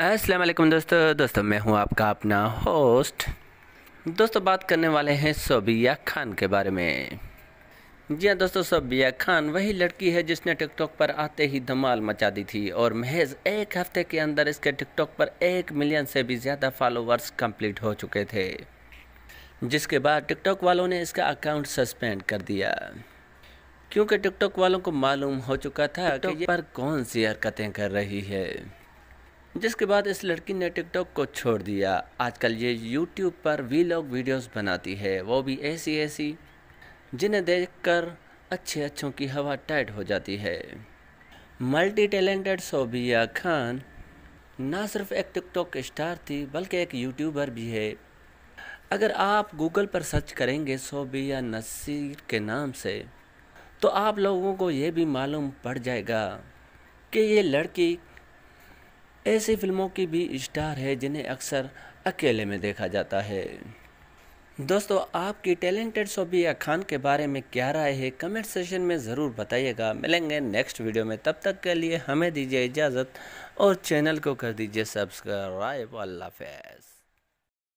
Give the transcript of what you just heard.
अस्सलाम वालेकुम दोस्तों दोस्तों मैं हूं आपका अपना होस्ट दोस्तों बात करने वाले हैं सोबिया खान के बारे में जी हाँ दोस्तों सोबिया खान वही लड़की है जिसने टिकटॉक पर आते ही धमाल मचा दी थी और महज एक हफ्ते के अंदर इसके टिकटॉक पर एक मिलियन से भी ज़्यादा फॉलोवर्स कंप्लीट हो चुके थे जिसके बाद टिकटॉक वालों ने इसका अकाउंट सस्पेंड कर दिया क्योंकि टिकटॉक वालों को मालूम हो चुका था कि ये पर कौन सी हरकतें कर रही है जिसके बाद इस लड़की ने टिकटॉक को छोड़ दिया आजकल ये यूट्यूब पर वी लॉग वीडियोज़ बनाती है वो भी ऐसी ऐसी जिन्हें देखकर अच्छे अच्छों की हवा टाइट हो जाती है मल्टी टैलेंटेड सोबिया खान ना सिर्फ एक टिकटॉक स्टार थी बल्कि एक यूट्यूबर भी है अगर आप गूगल पर सर्च करेंगे सोबिया नसीर के नाम से तो आप लोगों को ये भी मालूम पड़ जाएगा कि ये लड़की ऐसी फिल्मों की भी स्टार है जिन्हें अक्सर अकेले में देखा जाता है दोस्तों आपकी टैलेंटेड सोबिया खान के बारे में क्या राय है कमेंट सेशन में ज़रूर बताइएगा मिलेंगे नेक्स्ट वीडियो में तब तक के लिए हमें दीजिए इजाज़त और चैनल को कर दीजिए सब्सक्राइब अल्लाह हाफ